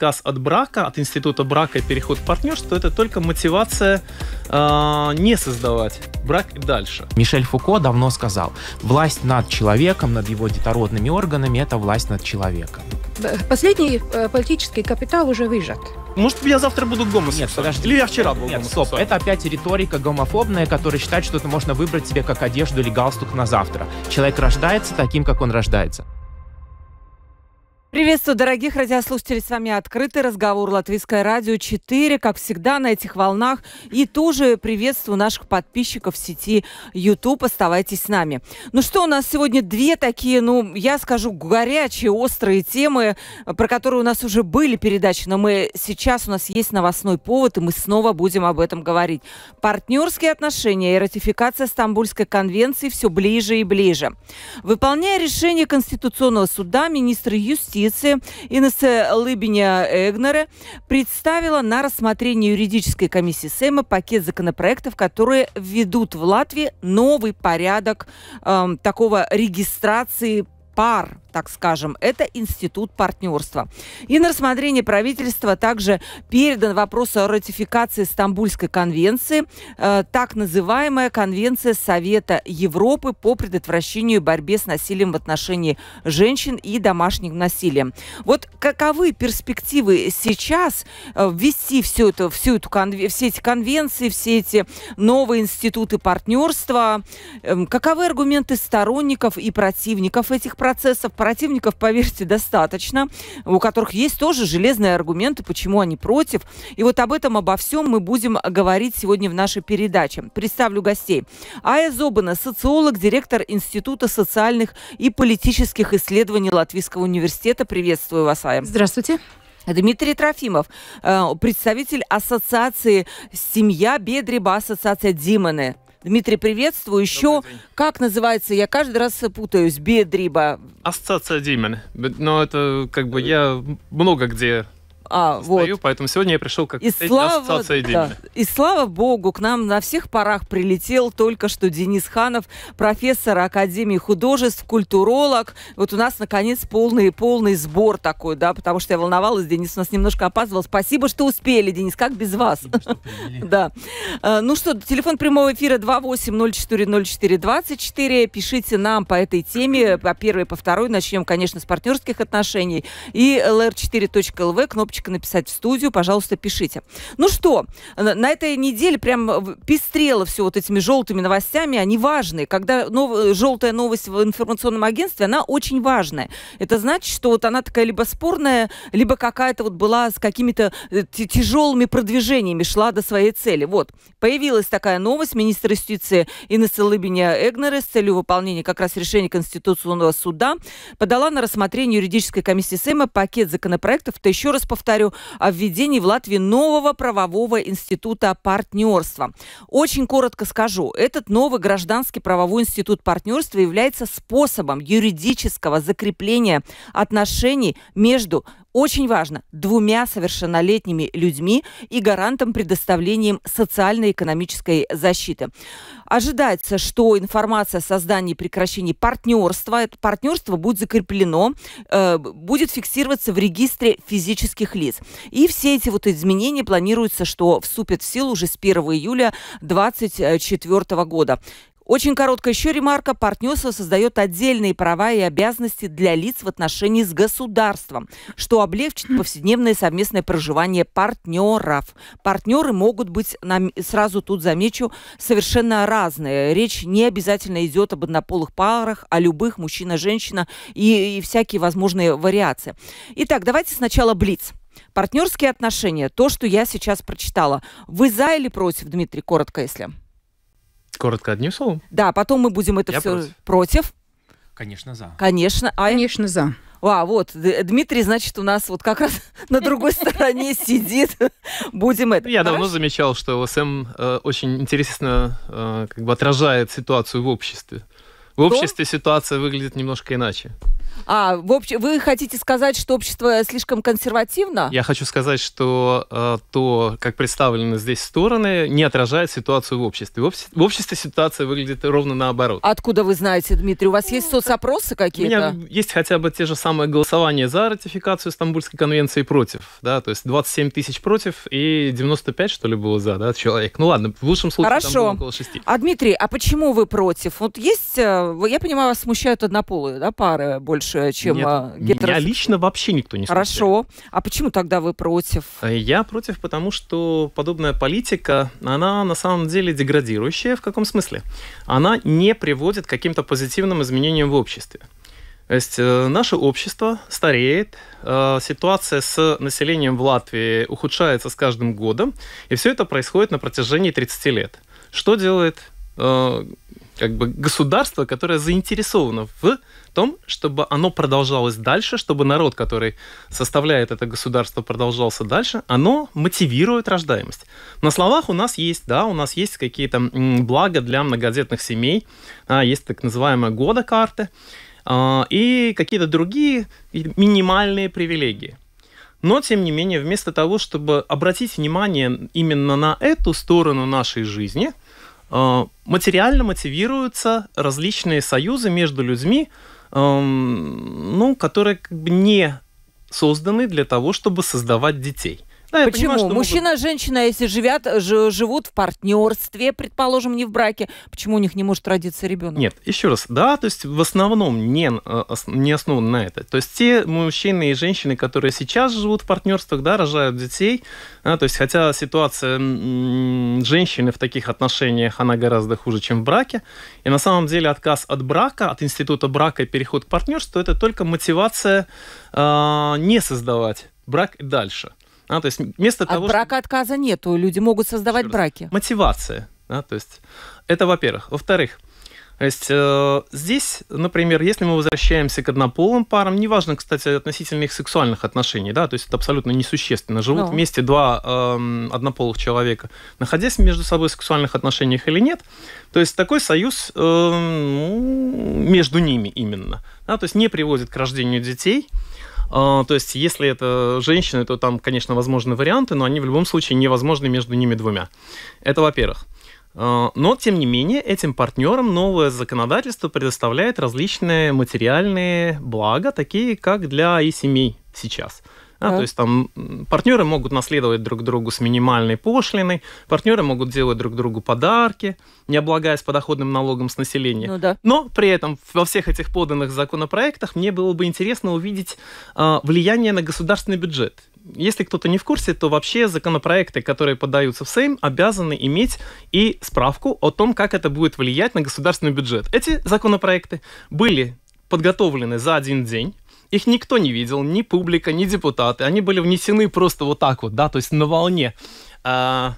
отказ от брака, от института брака и переход в партнерство, это только мотивация э, не создавать брак дальше. Мишель Фуко давно сказал, власть над человеком, над его детородными органами, это власть над человеком. Э, последний э, политический капитал уже выжат. Может, я завтра буду гомосексуалом? Нет, подожди. Или я вчера был Нет, стоп. Это опять риторика гомофобная, которая считает, что это можно выбрать себе как одежду или галстук на завтра. Человек рождается таким, как он рождается. Приветствую, дорогих радиослушателей. С вами «Открытый разговор» Латвийское радио 4, как всегда, на этих волнах. И тоже приветствую наших подписчиков в сети YouTube. Оставайтесь с нами. Ну что, у нас сегодня две такие, ну, я скажу, горячие, острые темы, про которые у нас уже были передачи, но мы сейчас у нас есть новостной повод, и мы снова будем об этом говорить. Партнерские отношения и ратификация Стамбульской конвенции все ближе и ближе. Выполняя решение Конституционного суда, министр юстиции юстиции Инессе Лыбиня Эгнера представила на рассмотрение юридической комиссии Сейма пакет законопроектов, которые введут в Латвии новый порядок э, такого регистрации пар так скажем. Это институт партнерства. И на рассмотрение правительства также передан вопрос о ратификации Стамбульской конвенции, э, так называемая конвенция Совета Европы по предотвращению и борьбе с насилием в отношении женщин и домашним насилием. Вот каковы перспективы сейчас э, ввести все это, всю эту конве- все эти конвенции, все эти новые институты партнерства? Э, каковы аргументы сторонников и противников этих процессов? противников, поверьте, достаточно, у которых есть тоже железные аргументы, почему они против. И вот об этом, обо всем мы будем говорить сегодня в нашей передаче. Представлю гостей. Ая Зобана, социолог, директор Института социальных и политических исследований Латвийского университета. Приветствую вас, Ая. Здравствуйте. Дмитрий Трофимов, э, представитель ассоциации «Семья Бедриба», ассоциация «Димоны». Дмитрий, приветствую. Еще, как называется, я каждый раз путаюсь, бедриба. Ассоциация Димен. Но это как бы я много где а, Стою, вот. поэтому сегодня я пришел как и слава, да. И слава богу, к нам на всех парах прилетел только что Денис Ханов, профессор Академии художеств, культуролог. Вот у нас, наконец, полный, полный сбор такой, да, потому что я волновалась, Денис у нас немножко опаздывал. Спасибо, что успели, Денис, как без вас? Да. А, ну что, телефон прямого эфира 28040424. Пишите нам по этой теме, по первой, по второй. Начнем, конечно, с партнерских отношений. И lr4.lv, кнопочка переводчика написать в студию, пожалуйста, пишите. Ну что, на этой неделе прям пестрело все вот этими желтыми новостями, они важные. Когда нов... Э, желтая новость в информационном агентстве, она очень важная. Это значит, что вот она такая либо спорная, либо какая-то вот была с какими-то э, тяжелыми продвижениями, шла до своей цели. Вот, появилась такая новость, министр юстиции Инесса Лыбиня Эгнере с целью выполнения как раз решения Конституционного суда подала на рассмотрение юридической комиссии Сэма пакет законопроектов, то еще раз повторяю, повторю, о введении в Латвии нового правового института партнерства. Очень коротко скажу, этот новый гражданский правовой институт партнерства является способом юридического закрепления отношений между очень важно, двумя совершеннолетними людьми и гарантом предоставлением социально-экономической защиты. Ожидается, что информация о создании и прекращении партнерства, это партнерство будет закреплено, э, будет фиксироваться в регистре физических лиц. И все эти вот изменения планируется, что вступят в силу уже с 1 июля 2024 года. Очень короткая еще ремарка. Партнерство создает отдельные права и обязанности для лиц в отношении с государством, что облегчит хм. повседневное совместное проживание партнеров. Партнеры могут быть, сразу тут замечу, совершенно разные. Речь не обязательно идет об однополых парах, о любых мужчина-женщина и, и всякие возможные вариации. Итак, давайте сначала блиц. Партнерские отношения, то, что я сейчас прочитала. Вы за или против, Дмитрий, коротко, если? Коротко одним словом? Да, потом мы будем это Я все против. против. Конечно, за. Конечно. А... Конечно, за. А, вот, Дмитрий, значит, у нас вот как раз на другой стороне сидит. Будем это. Я давно замечал, что ЛСМ э, очень интересно э, как бы отражает ситуацию в обществе. В обществе ситуация выглядит немножко иначе. А, в общ... вы хотите сказать, что общество слишком консервативно? Я хочу сказать, что э, то, как представлены здесь стороны, не отражает ситуацию в обществе. В, об... в обществе ситуация выглядит ровно наоборот. Откуда вы знаете, Дмитрий? У вас есть соцопросы какие-то? У меня есть хотя бы те же самые голосования за ратификацию Стамбульской конвенции против. Да? То есть 27 тысяч против и 95, что ли, было за да, человек. Ну ладно, в лучшем случае Хорошо. там было около 6. А, Дмитрий, а почему вы против? Вот есть, э, я понимаю, вас смущают однополые да, пары больше лучше, э, чем Нет, а, гетерос... лично вообще никто не Хорошо. смотрел. Хорошо. А почему тогда вы против? Э, я против, потому что подобная политика, она на самом деле деградирующая. В каком смысле? Она не приводит к каким-то позитивным изменениям в обществе. То есть э, наше общество стареет, ситуация с населением в Латвии ухудшается с каждым годом, и все это происходит на протяжении 30 лет. Что делает как бы государство, которое заинтересовано в том, чтобы оно продолжалось дальше, чтобы народ, который составляет это государство, продолжался дальше, оно мотивирует рождаемость. На словах у нас есть, да, у нас есть какие-то блага для многодетных семей, а, есть так называемая года карты а, и какие-то другие минимальные привилегии. Но, тем не менее, вместо того, чтобы обратить внимание именно на эту сторону нашей жизни – Э, материально мотивируются различные союзы между людьми, эм, ну, которые как бы не созданы для того, чтобы создавать детей. Да, ну, Почему? Понимаю, Мужчина, могут... женщина, если живят, ж, живут в партнерстве, предположим, не в браке, почему у них не может родиться ребенок? Нет, еще раз, да, то есть в основном не, э, не основан на это. То есть те мужчины и женщины, которые сейчас живут в партнерствах, да, рожают детей, да, то есть хотя ситуация женщины в таких отношениях, она гораздо хуже, чем в браке, и на самом деле отказ от брака, от института брака и переход к партнерству, это только мотивация э, не создавать брак дальше. А, то есть вместо От того, брака что... отказа нету, люди могут создавать браки. Мотивация. Да, то есть это, во-первых. Во-вторых, то есть э, здесь, например, если мы возвращаемся к однополым парам, неважно, кстати, относительно их сексуальных отношений, да, то есть это абсолютно несущественно. Живут Но. Ну. вместе два э, однополых человека, находясь между собой в сексуальных отношениях или нет, то есть такой союз э, между ними именно, да, то есть не приводит к рождению детей, а, то есть, если это женщины, то там, конечно, возможны варианты, но они в любом случае невозможны между ними двумя. Это во-первых. А, но, тем не менее, этим партнерам новое законодательство предоставляет различные материальные блага, такие как для и семей сейчас – да, То есть там партнеры могут наследовать друг другу с минимальной пошлиной, партнеры могут делать друг другу подарки, не облагаясь подоходным налогом с населения. Ну, да. Но при этом во всех этих поданных законопроектах мне было бы интересно увидеть э, влияние на государственный бюджет. Если кто-то не в курсе, то вообще законопроекты, которые подаются в Сейм, обязаны иметь и справку о том, как это будет влиять на государственный бюджет. Эти законопроекты были подготовлены за один день их никто не видел, ни публика, ни депутаты. Они были внесены просто вот так вот, да, то есть на волне. А,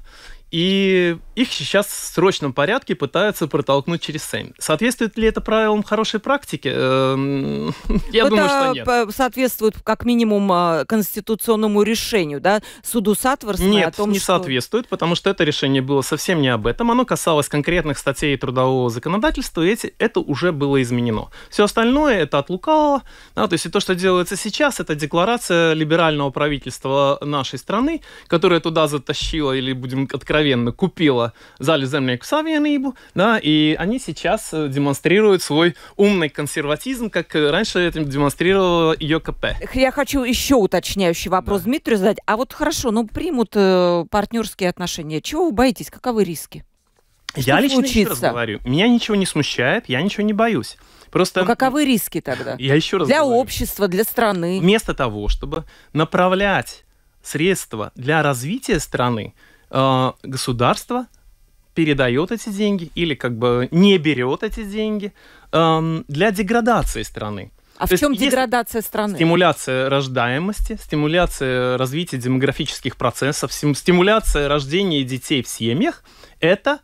и их сейчас в срочном порядке пытаются протолкнуть через Сейм. Соответствует ли это правилам хорошей практики? Эм, я это думаю, а, что нет. соответствует как минимум а, конституционному решению, да, суду Сатворса Нет, о том, нет. не что... соответствует, потому что это решение было совсем не об этом. Оно касалось конкретных статей трудового законодательства, и эти, это уже было изменено. Все остальное это от лукавого. Да, то есть и то, что делается сейчас, это декларация либерального правительства нашей страны, которая туда затащила, или будем откровенно откровенно купила Зали Земnieku Savienību, да, и они сейчас э, демонстрируют свой умный консерватизм, как э, раньше этим демонстрировала ее КП. Я хочу еще уточняющий вопрос да. Дмитрию задать. А вот хорошо, ну примут э, партнерские отношения. Чего вы боитесь? Каковы риски? Что я лично случится? еще раз говорю, меня ничего не смущает, я ничего не боюсь. Просто... Ну, каковы риски тогда? Я еще раз Для говорю. общества, для страны. Вместо того, чтобы направлять средства для развития страны, Э, государство передает эти деньги или как бы не берет эти деньги эм, для деградации страны. А То в чем деградация страны? Стимуляция рождаемости, стимуляция развития демографических процессов, стимуляция рождения детей в семьях – это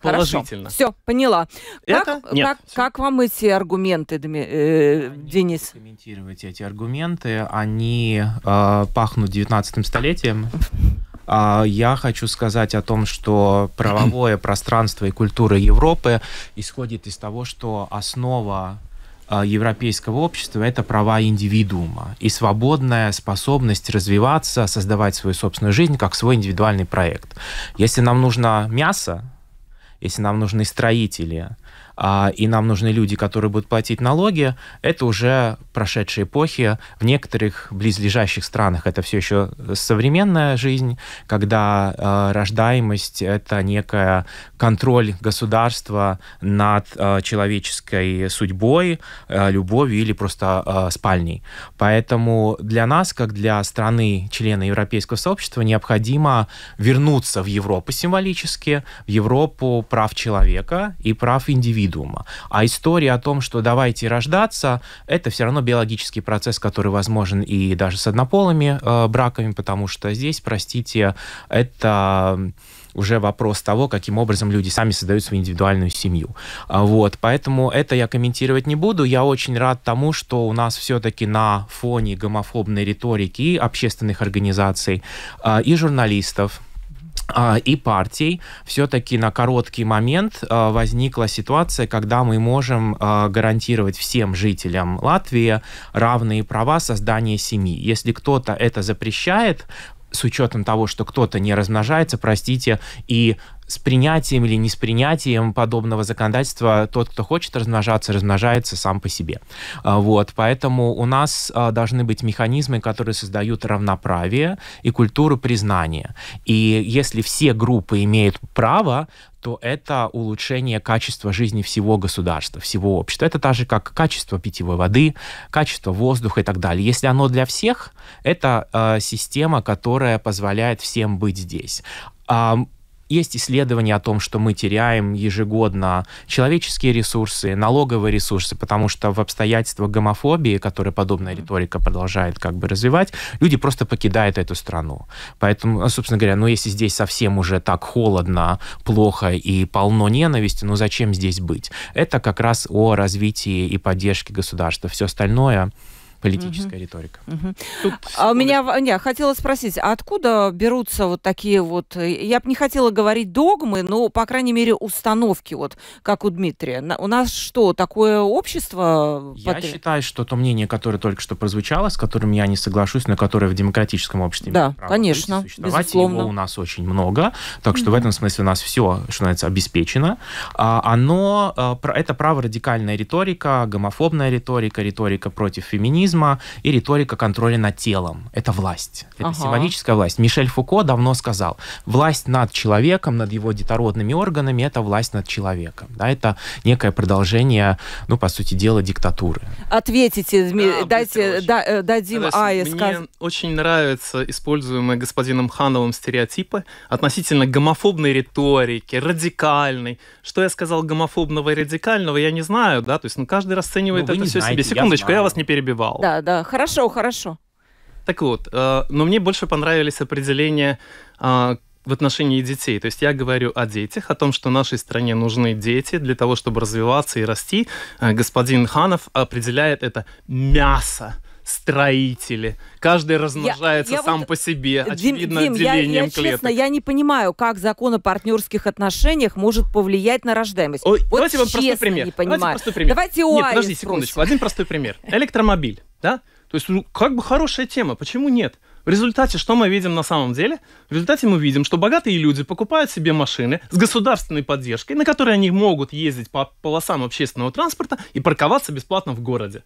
положительно. Все, поняла. Как, Нет, как, как вам эти аргументы, Дми, э, Денис? Комментировать эти аргументы, они э, пахнут 19 столетием. А, я хочу сказать о том, что правовое пространство и культура Европы исходит из того, что основа а, европейского общества – это права индивидуума и свободная способность развиваться, создавать свою собственную жизнь как свой индивидуальный проект. Если нам нужно мясо, если нам нужны строители, а, и нам нужны люди, которые будут платить налоги, это уже прошедшие эпохи. В некоторых близлежащих странах это все еще современная жизнь, когда а, рождаемость — это некая контроль государства над а, человеческой судьбой, любовью или просто спальней. Поэтому для нас, как для страны, члена Европейского сообщества, необходимо вернуться в Европу символически, в Европу прав человека и прав индивида индивидуума. А история о том, что давайте рождаться, это все равно биологический процесс, который возможен и даже с однополыми э, браками, потому что здесь, простите, это уже вопрос того, каким образом люди сами создают свою индивидуальную семью. А вот, поэтому это я комментировать не буду. Я очень рад тому, что у нас все-таки на фоне гомофобной риторики общественных организаций, э, и журналистов, а, и партий все-таки на короткий момент а, возникла ситуация, когда мы можем а, гарантировать всем жителям Латвии равные права создания семьи. Если кто-то это запрещает, с учетом того, что кто-то не размножается, простите, и с принятием или не с принятием подобного законодательства тот, кто хочет размножаться, размножается сам по себе. А, вот, поэтому у нас а, должны быть механизмы, которые создают равноправие и культуру признания. И если все группы имеют право, то это улучшение качества жизни всего государства, всего общества. Это так же, как качество питьевой воды, качество воздуха и так далее. Если оно для всех, это э, система, которая позволяет всем быть здесь есть исследования о том, что мы теряем ежегодно человеческие ресурсы, налоговые ресурсы, потому что в обстоятельствах гомофобии, которые подобная риторика продолжает как бы развивать, люди просто покидают эту страну. Поэтому, собственно говоря, ну если здесь совсем уже так холодно, плохо и полно ненависти, ну зачем здесь быть? Это как раз о развитии и поддержке государства. Все остальное политическая угу. риторика. Угу. Тут а у меня, я хотела спросить, а откуда берутся вот такие вот, э, я бы не хотела говорить догмы, но, по крайней мере, установки, вот как у Дмитрия. У нас что, такое общество? Э, я потреб... считаю, что то мнение, которое только что прозвучало, с которым я не соглашусь, но которое в демократическом обществе да, конечно, быть, существовать, безусловно. его у нас очень много, так что угу. в этом смысле у нас все, что называется, обеспечено. А, оно, э, это право радикальная риторика, гомофобная риторика, риторика против феминизма, феминизма и риторика контроля над телом. Это власть. Это ага. символическая власть. Мишель Фуко давно сказал, власть над человеком, над его детородными органами, это власть над человеком. Да, это некое продолжение, ну, по сути дела, диктатуры. Ответите, да, дайте, да, э, дадим Ае сказать. Мне очень нравятся используемые господином Хановым стереотипы относительно гомофобной риторики, радикальной. Что я сказал гомофобного и радикального, я не знаю, да, то есть ну, каждый расценивает ну, это все знаете, себе. Секундочку, я, я вас не перебивал вау. Да, да, хорошо, хорошо. Так вот, э, но мне больше понравились определения э, в отношении детей. То есть я говорю о детях, о том, что нашей стране нужны дети для того, чтобы развиваться и расти. Э, господин Ханов определяет это мясо строители. Каждый размножается я, я сам вот, по себе, очевидно, Дим, Дим, делением я, я, клеток. Честно, я не понимаю, как закон о партнерских отношениях может повлиять на рождаемость. Ой, вот давайте вам простой пример. Не понимаю. Давайте простой пример. Давайте у Нет, подожди секундочку. Один простой пример. Электромобиль, да? То есть, ну, как бы хорошая тема, почему нет? В результате что мы видим на самом деле? В результате мы видим, что богатые люди покупают себе машины с государственной поддержкой, на которые они могут ездить по полосам общественного транспорта и парковаться бесплатно в городе.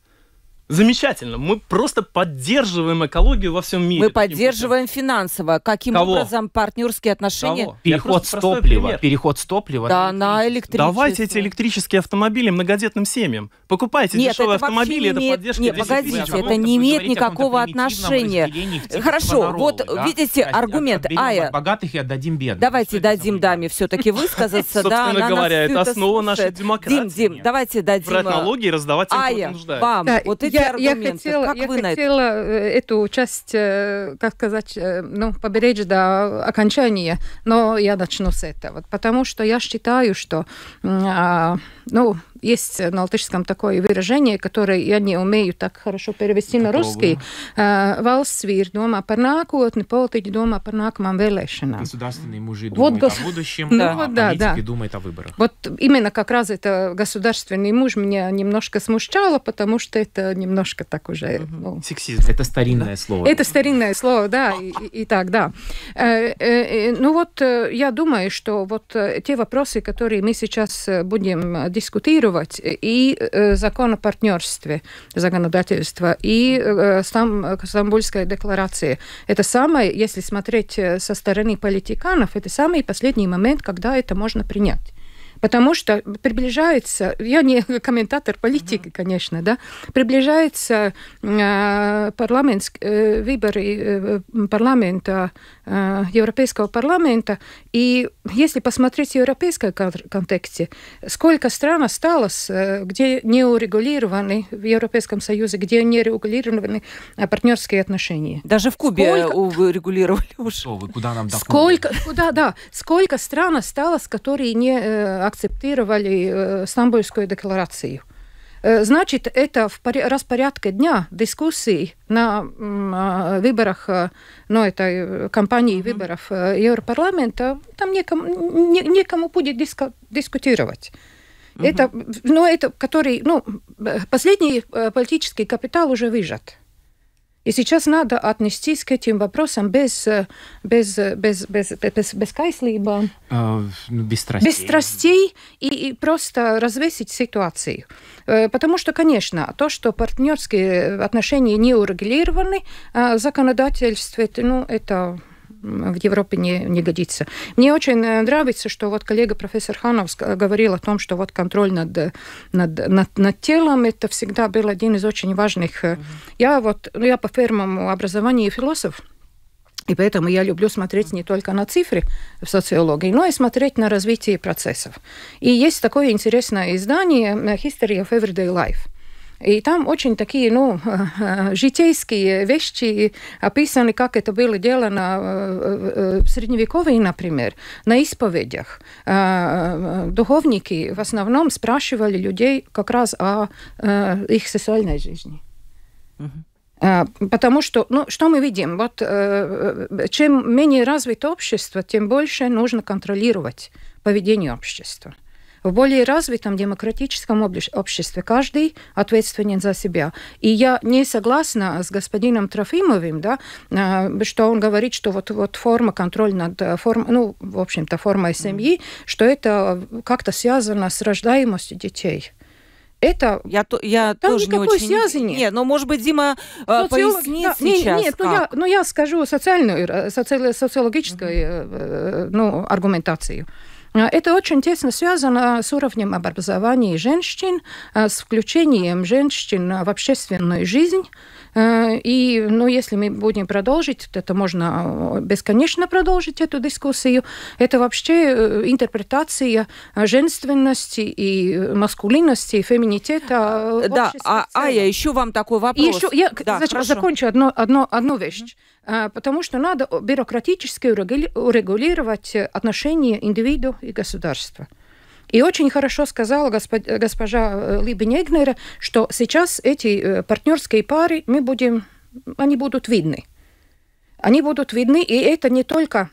Замечательно. Мы просто поддерживаем экологию во всем мире. Мы поддерживаем образом. финансово. Каким Кого? образом партнерские отношения? Кого? Переход с топлива. Переход с топлива. Да, на электричество. Давайте эти электрические автомобили многодетным семьям. Покупайте Нет, дешевые это автомобили, это имеет... поддержка Нет, погодите, это не имеет никакого отношения. Хорошо, вот да? видите от, аргумент. От, а, от богатых и отдадим бедным. Давайте дадим даме все-таки высказаться. Собственно говоря, это основа нашей демократии. Дим, Дим, давайте дадим. Брать налоги и раздавать им, кто вам. Вот эти я, я хотела, как я вы хотела на это? Э, эту часть, э, как сказать, э, ну, поберечь до окончания, но я начну с этого, потому что я считаю, что, а, ну, есть на латышском такое выражение, которое я не умею так хорошо перевести на русский. Э, Valsts vīri domā par нākotni, politiķi domā par нākamām vēlēšanām. Государственные мужи думают вот, гос... будущем, да. а ну вот, да, политики да. думают о выборах. Вот именно как раз это государственный муж меня немножко смущало, потому что это немножко так уже... Ну... Сексизм. Это старинное слово. Это старинное слово, да, и, и так, да. Э, э, ну вот я думаю, что вот те вопросы, которые мы сейчас будем дискутировать, регулировать и э, закон о партнерстве законодательства, и э, Стам, э, Стамбульская декларация. Это самое, если смотреть со стороны политиканов, это самый последний момент, когда это можно принять. Потому что приближается, я не комментатор политики, mm-hmm. конечно, да, приближается э, парламент, э, выборы э, парламента, э, Европейского парламента, и если посмотреть в европейском контексте, сколько стран осталось, э, где не урегулированы в Европейском Союзе, где не регулированы э, партнерские отношения. Даже в Кубе сколько... урегулировали уже. Что вы, куда нам вдохнули? Сколько, куда, да, сколько стран осталось, которые не акцептировали э, Стамбульскую декларацию. Э, значит, это в распорядке дня дискуссии на а, выборах, э, ну, это кампании выборов Европарламента, там некому, не, некому будет диско, дискутировать. Это, ну, это, который, ну, последний политический капитал уже выжат. И сейчас надо отнестись к этим вопросам без, без, без, без, без, без кайслиба. А, ну, без страстей. Без страстей и, и просто развесить ситуацию. Э, потому что, конечно, то, что партнерские отношения не урегулированы, а, законодательство, это, ну, это в Европе не, не годится. Мне очень э, нравится, что вот коллега профессор Ханов говорил о том, что вот контроль над, э, над, над, над телом, это всегда был один из очень важных. Mm-hmm. Я вот, ну, я по фермам образования философ, и поэтому я люблю смотреть не только на цифры в социологии, но и смотреть на развитие процессов. И есть такое интересное издание «History of Everyday Life», и там очень такие, ну, житейские вещи описаны, как это было делано э, э, э, в Средневековье, например, на исповедях. А, духовники в основном спрашивали людей как раз о их сексуальной жизни. А, потому что, ну, что мы видим? Вот, чем менее развито общество, тем больше нужно контролировать поведение общества. В более развитом демократическом обществе каждый ответственен за себя. И я не согласна с господином Трофимовым, да, э, что он говорит, что вот, вот форма контроля над э, форм, ну, в общем-то, формой семьи, что это как-то связано с рождаемостью детей. Это я, то, я там тоже никакой не очень... связи нет. Нет, ну, но может быть Дима э, Социолог... пояснит да, сейчас. Нет, нет ну, я, ну я скажу социальную, социологическую mm-hmm. ну, аргументацию. А, это очень тесно связано а, с уровнем образования женщин, а, с включением женщин в общественную жизнь, Э, и, ну, если мы будем продолжить, это можно э, бесконечно продолжить эту дискуссию. Это вообще э, интерпретация женственности и маскулинности, и феминитета. Да, а, а я еще вам такой вопрос. И еще, я да, значит, закончу одно, одно, одну вещь. Mm-hmm. Потому что надо бюрократически урегулировать отношения индивиду и государства. И очень хорошо сказала госпожа э, Либенегнера, что сейчас эти э, партнерские пары мы будем, они будут видны. Они будут видны, и это не только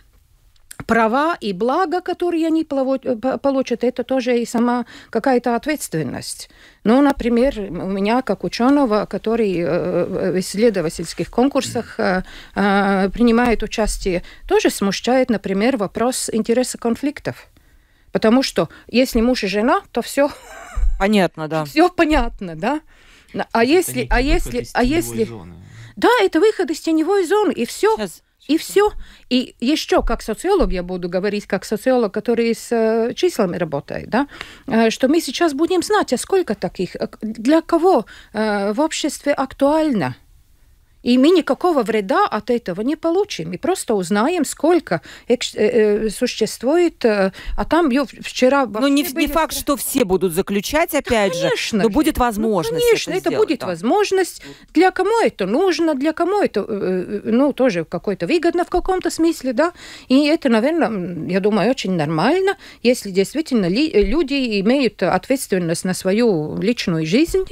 права и блага, которые они э, получат, это тоже и сама какая-то ответственность. Ну, например, у меня как ученого, который в исследовательских конкурсах принимает участие, тоже смущает, например, вопрос интереса конфликтов. Потому что если муж и жена, то все понятно, да. Все понятно, да. А это если, а если, а если, зоны. да, это выход из теневой зоны и все. И все. И еще, как социолог, я буду говорить, как социолог, который с э, числами работает, да, э, что мы сейчас будем знать, а сколько таких, э, для кого э, в обществе актуально и мы никакого вреда от этого не получим. Мы просто узнаем, сколько э, э, существует. Э, а там вчера... Ну, не, были... не факт, что все будут заключать, ну, опять да, конечно, же. Но будет ну, возможность. Ну, конечно, это, это будет да. возможность. Для кому это нужно, для кому это, ну, тоже какой-то выгодно в каком-то смысле, да. И это, наверное, я думаю, очень нормально, если действительно люди имеют ответственность на свою личную жизнь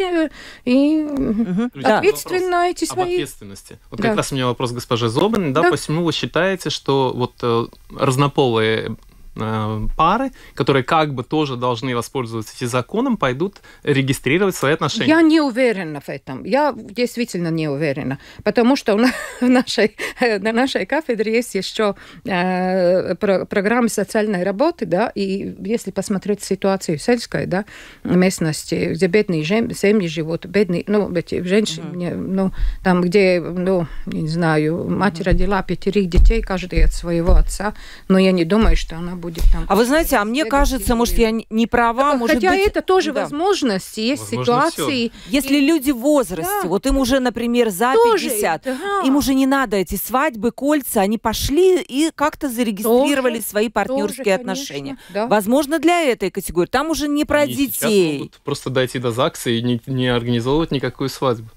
и угу. ответственно да. эти свои девственности. Вот да. как раз у меня вопрос госпожи Зобан, да, да, почему вы считаете, что вот э, разнополые э, пары, которые как бы тоже должны воспользоваться этим законом, пойдут регистрировать свои отношения. Я не уверена в этом. Я действительно не уверена. Потому что в нашей на нашей кафедре есть еще э, про, программы социальной работы, да, и если посмотреть ситуацию сельской, да, местности, где бедные жен, семьи живут, бедные, ну, эти женщины, uh-huh. ну, там, где, ну, не знаю, мать uh-huh. родила пятерых детей, каждый от своего отца, но я не думаю, что она будет там... А вы знаете, а мне кажется, может, я не права, да, может Хотя быть... это тоже да. возможность, есть Возможно, ситуации... Все. Если и... люди в возрасте, да. вот им уже, например, за тоже, 50, да. им уже не надо эти свадьбы, кольца, они пошли и как-то зарегистрировали тоже, свои партнерские тоже, отношения. да. Возможно, для этой категории. Там уже не про они детей. могут просто дойти до ЗАГСа и не, не организовывать никакую свадьбу.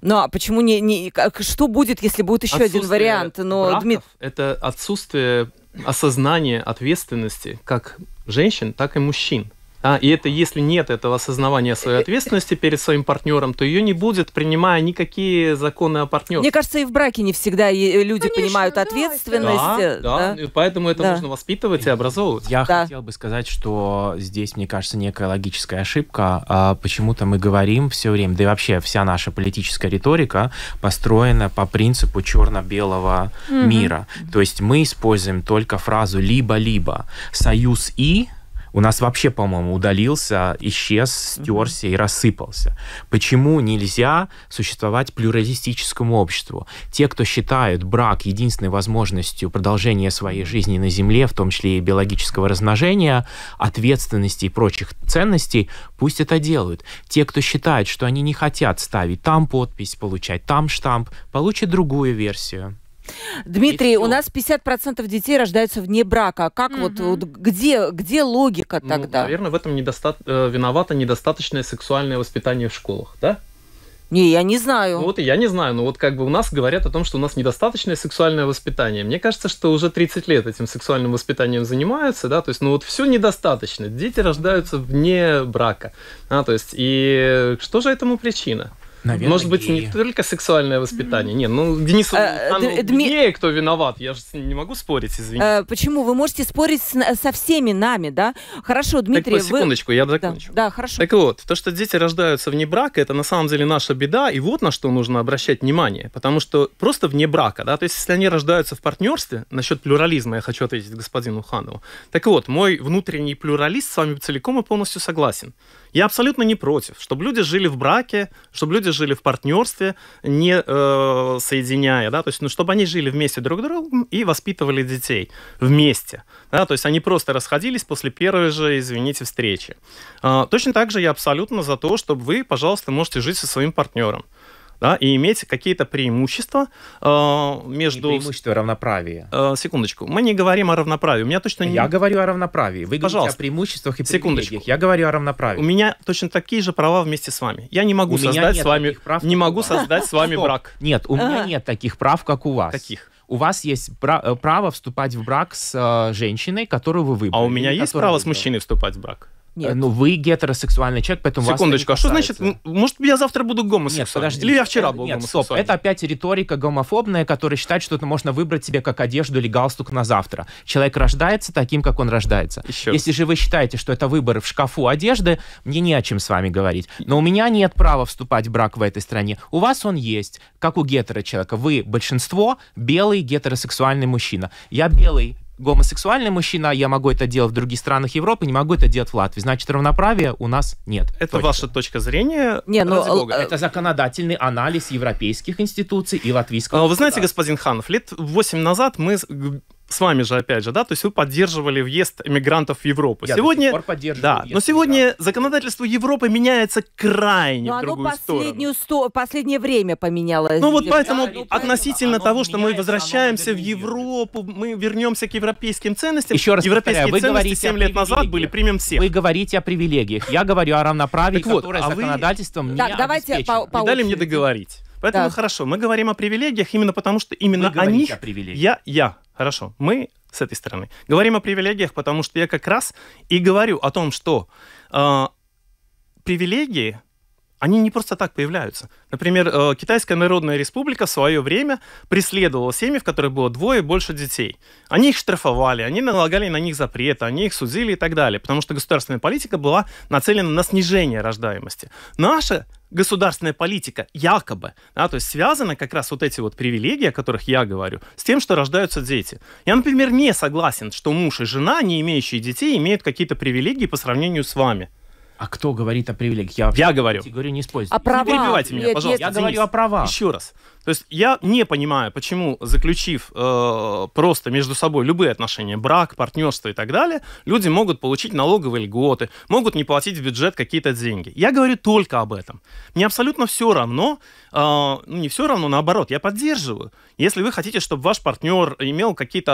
Ну а почему не, не что будет, если будет еще отсутствие один вариант? Но браков, Дмит... это отсутствие осознания ответственности как женщин, так и мужчин. А, и это если нет этого осознавания своей ответственности перед своим партнером, то ее не будет, принимая никакие законы о партнерстве. Мне кажется, и в браке не всегда э, люди Конечно, понимают да, ответственность. Да, э, да, да. поэтому это да. нужно воспитывать и образовывать. Я да. хотел бы сказать, что здесь, мне кажется, некая логическая ошибка. А, почему-то мы говорим все время, да и вообще вся наша политическая риторика построена по принципу черно-белого mm-hmm. мира. То есть мы используем только фразу либо-либо. Союз и у нас вообще, по-моему, удалился, исчез, стерся и рассыпался. Почему нельзя существовать плюралистическому обществу? Те, кто считают брак единственной возможностью продолжения своей жизни на Земле, в том числе и биологического размножения, ответственности и прочих ценностей, пусть это делают. Те, кто считает, что они не хотят ставить там подпись, получать там штамп, получат другую версию. Дмитрий, у нас 50% детей рождаются вне брака. А как угу. вот, вот где, где логика ну, тогда? Ну, наверное, в этом недоста... Э, виновато недостаточное сексуальное воспитание в школах, да? Не, я не знаю. Ну, вот и я не знаю, но вот как бы у нас говорят о том, что у нас недостаточное сексуальное воспитание. Мне кажется, что уже 30 лет этим сексуальным воспитанием занимаются, да, то есть, ну вот все недостаточно. Дети рождаются вне брака, а, то есть, и что же этому причина? Наверное, Может быть, геи. не только сексуальное воспитание. Mm. Не, ну, Денис, э, а, ну, Дми... геи, кто виноват. Я же не могу спорить, извините. А, э, почему? Вы можете спорить с, со всеми нами, да? Хорошо, Дмитрий, так, вы... секундочку, я закончу. Да, да, хорошо. Так вот, то, что дети рождаются вне брака, это на самом деле наша беда, и вот на что нужно обращать внимание. Потому что просто вне брака, да, то есть если они рождаются в партнерстве, насчет плюрализма я хочу ответить господину Ханову. Так вот, мой внутренний плюралист с вами целиком и полностью согласен. Я абсолютно не против, чтобы люди жили в браке, чтобы люди жили в партнерстве, не э, соединяя, да, то есть, ну, чтобы они жили вместе друг с другом и воспитывали детей вместе, да, то есть они просто расходились после первой же, извините, встречи. Э, точно так же я абсолютно за то, чтобы вы, пожалуйста, можете жить со своим партнером да, и иметь какие-то преимущества э, между... Не преимущества равноправия. Э, секундочку, мы не говорим о равноправии. У меня точно не... Я говорю о равноправии. Вы Пожалуйста. говорите о преимуществах и секундочку. Я говорю о равноправии. У меня точно такие же права вместе с вами. Я не могу у создать с вами... Прав, не могу создать с вами брак. Нет, у меня а. нет таких прав, как у вас. Каких? у вас есть э, право вступать в брак с э, женщиной, которую вы выбрали. А у меня есть право с мужчиной вступать в брак? Нет. Э, ну, вы гетеросексуальный человек, поэтому Секундочку, вас а что значит, может, я завтра буду гомосексуальным? Нет, подожди. Или я вчера это, был нет, гомосексуальным? Стоп. Это опять риторика гомофобная, которая считает, что это можно выбрать себе как одежду или галстук на завтра. Человек рождается таким, как он рождается. Еще. Если же вы считаете, что это выбор в шкафу одежды, мне не о чем с вами говорить. Но у меня нет права вступать в брак в этой стране. У вас он есть, как у гетеро человека. Вы большинство, белый гетеросексуальный мужчина. Я белый гомосексуальный мужчина, я могу это делать в других странах Европы, не могу это делать в Латвии. Значит, равноправия у нас нет. Это точка. ваша точка зрения? Не, но ну, л- а, это законодательный анализ европейских институций и латвийского. А, вы знаете, господин Ханов, лет 8 назад мы с вами же, опять же, да, то есть вы поддерживали въезд эмигрантов в Европу. Я сегодня, до сих пор поддерживаю да, но сегодня эмигрантов. законодательство Европы меняется крайне но в другую последнюю сторону. Сто... последнее время поменялось. Ну вот поэтому да, относительно того, что мы возвращаемся в Европу, мы вернемся к европейским ценностям. Еще раз Европейские повторяю, ценности 7 лет назад были примем все. Вы говорите о привилегиях. Я говорю о равноправии, так которое вот, а законодательством не давайте по, по дали мне договорить. Поэтому да. хорошо, мы говорим о привилегиях именно потому, что именно о них о я, я Хорошо, мы с этой стороны говорим о привилегиях, потому что я как раз и говорю о том, что э, привилегии они не просто так появляются. Например, э, Китайская Народная Республика в свое время преследовала семьи, в которых было двое и больше детей. Они их штрафовали, они налагали на них запреты, они их судили и так далее, потому что государственная политика была нацелена на снижение рождаемости. Наша государственная политика якобы, да, то есть связана как раз вот эти вот привилегии, о которых я говорю, с тем, что рождаются дети. Я, например, не согласен, что муж и жена, не имеющие детей, имеют какие-то привилегии по сравнению с вами. А кто говорит о привилегиях? Я, я говорю. Категорию не используйте. А права? Не перебивайте меня, нет, пожалуйста. Нет, я Денис. говорю о правах. Еще раз. То есть я не понимаю, почему, заключив э, просто между собой любые отношения, брак, партнерство и так далее, люди могут получить налоговые льготы, могут не платить в бюджет какие-то деньги. Я говорю только об этом. Мне абсолютно все равно, э, ну, не все равно, наоборот, я поддерживаю. Если вы хотите, чтобы ваш партнер имел какие-то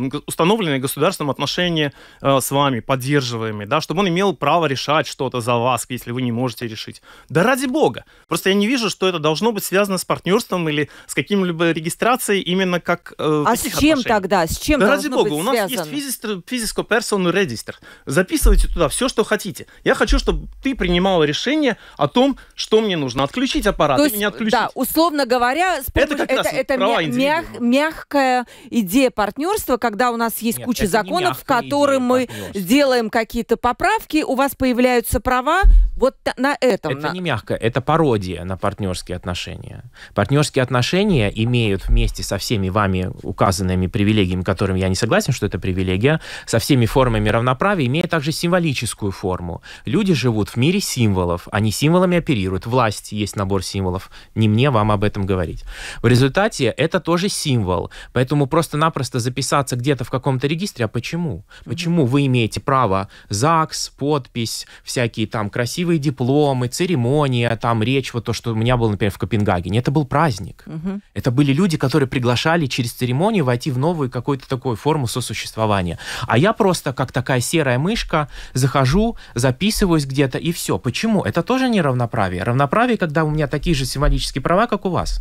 э, установленные государством отношения э, с вами, поддерживаемые, да, чтобы он имел право решать что-то за вас, если вы не можете решить. Да ради бога. Просто я не вижу, что это должно быть связано с партнерством или с каким-либо регистрацией именно как... Э, а с чем отношений. тогда? С чем да ради бога, у нас связано? есть Physical Person Register. Записывайте туда все, что хотите. Я хочу, чтобы ты принимала решение о том, что мне нужно. Отключить аппарат То или не отключить. Да, условно говоря, помощью, это, это, это мя- мяг, мягкая идея партнерства, когда у нас есть Нет, куча законов, в которые мы делаем какие-то поправки, у вас появляются права вот на этом. Это на... не мягко, это пародия на партнерские отношения. Партнерские партнерские отношения имеют вместе со всеми вами указанными привилегиями, которым я не согласен, что это привилегия, со всеми формами равноправия, имеет также символическую форму. Люди живут в мире символов, они символами оперируют. Власть есть набор символов. Не мне вам об этом говорить. В результате это тоже символ. Поэтому просто-напросто записаться где-то в каком-то регистре, а почему? Почему вы имеете право ЗАГС, подпись, всякие там красивые дипломы, церемония, там речь, вот то, что у меня было, например, в Копенгагене. Это был праздник священник. Угу. Это были люди, которые приглашали через церемонию войти в новую какую-то такую форму сосуществования. А я просто, как такая серая мышка, захожу, записываюсь где-то и все. Почему? Это тоже неравноправие. Равноправие, когда у меня такие же символические права, как у вас.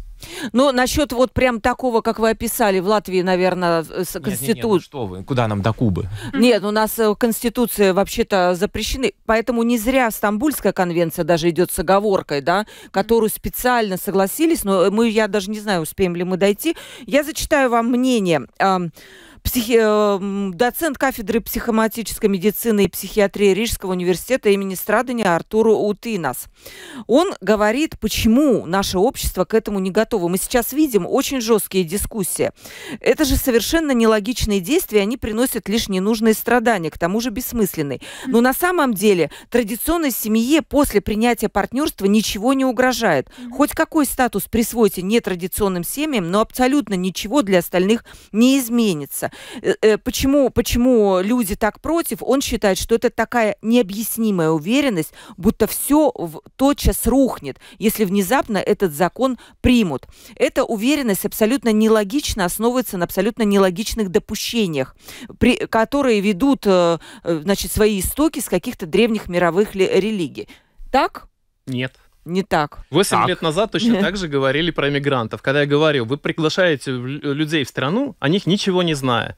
Ну, насчет вот прям такого, как вы описали, в Латвии, наверное, конституция... Нет, ну что вы, куда нам до Кубы? Нет, у нас э, конституция вообще-то запрещены, поэтому не зря Стамбульская конвенция даже идет с оговоркой, да, которую специально согласились, но мы, я даже не знаю, успеем ли мы дойти. Я зачитаю вам мнение психи... Эм, доцент кафедры психоматической медицины и психиатрии Рижского университета имени Страдания Артуру Утинас. Он говорит, почему наше общество к этому не готово. Мы сейчас видим очень жесткие дискуссии. Это же совершенно нелогичные действия, они приносят лишь ненужные страдания, к тому же бессмысленные. Но на самом деле традиционной семье после принятия партнерства ничего не угрожает. Хоть какой статус присвойте нетрадиционным семьям, но абсолютно ничего для остальных не изменится. Э, э, почему, почему люди так против? Он считает, что это такая необъяснимая уверенность, будто все в тотчас рухнет, если внезапно этот закон примут. Эта уверенность абсолютно нелогично основывается на абсолютно нелогичных допущениях, при, которые ведут э, значит, свои истоки с каких-то древних мировых религий. Так? Нет не так. Восемь лет назад точно так же говорили про мигрантов. Когда я говорил, вы приглашаете людей в страну, о них ничего не зная.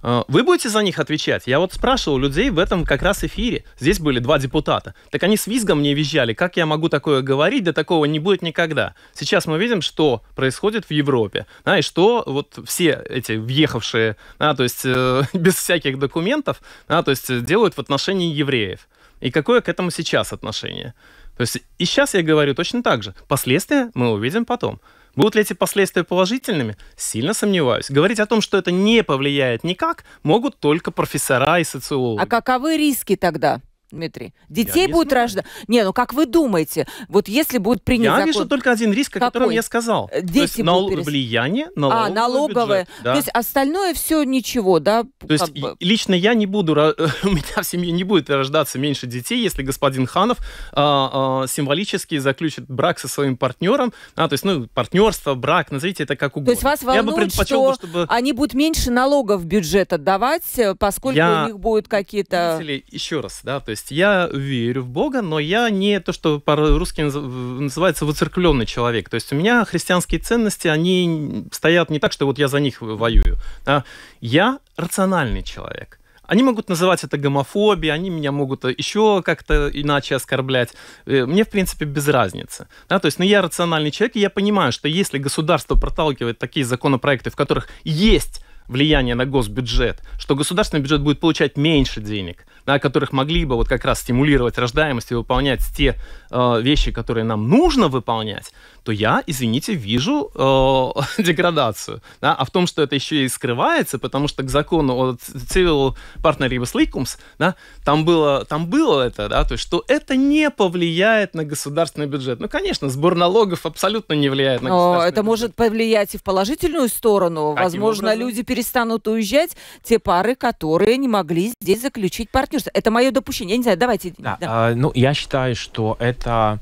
А, вы будете за них отвечать? Я вот спрашивал людей в этом как раз эфире. Здесь были два депутата. Так они с визгом мне визжали. Как я могу такое говорить? Да такого не будет никогда. Сейчас мы видим, что происходит в Европе. Да, и что вот все эти въехавшие, да, то есть э, без всяких документов, да, то есть э, делают в отношении евреев. И какое к этому сейчас отношение? То есть и сейчас я говорю точно так же. Последствия мы увидим потом. Будут ли эти последствия положительными? Сильно сомневаюсь. Говорить о том, что это не повлияет никак, могут только профессора и социологи. А каковы риски тогда? Дмитрий. Детей я будут не рождать. Не, ну как вы думаете, вот если будут принят Я закон... вижу только один риск, о Какой? котором я сказал. Э, дети То есть нал... перес... влияние а, налоговое. А, налоговое. Бюджет, да. То есть остальное все ничего, да? То есть бы... лично я не буду, у меня в семье не будет рождаться меньше детей, если господин Ханов а, а, символически заключит брак со своим партнером. А, то есть, ну, партнерство, брак, назовите это как угодно. То есть вас волнует, бы что бы, чтобы... они будут меньше налогов в бюджет отдавать, э, поскольку я... у них будут какие-то... Еще раз, да, то есть есть я верю в Бога, но я не то, что по-русски называется выцеркленный человек. То есть у меня христианские ценности, они стоят не так, что вот я за них воюю. Да? Я рациональный человек. Они могут называть это гомофобией, они меня могут еще как-то иначе оскорблять. Э, мне, в принципе, без разницы. Да, то есть, ну, я рациональный человек, и я понимаю, что если государство проталкивает такие законопроекты, в которых есть влияние на госбюджет, что государственный бюджет будет получать меньше денег, на которых могли бы вот как раз стимулировать рождаемость и выполнять те э, вещи, которые нам нужно выполнять, то я, извините, вижу э, деградацию. Да? А в том, что это еще и скрывается, потому что к закону о Civil Partnership Leakums, да, там было, там было это, да, то есть, что это не повлияет на государственный бюджет. Ну, конечно, сбор налогов абсолютно не влияет на государственный это бюджет. может повлиять и в положительную сторону. Каким Возможно, образом? люди перестанут уезжать, те пары, которые не могли здесь заключить партнерство. Это мое допущение. Я не знаю, давайте. Да, да. А, ну, я считаю, что это...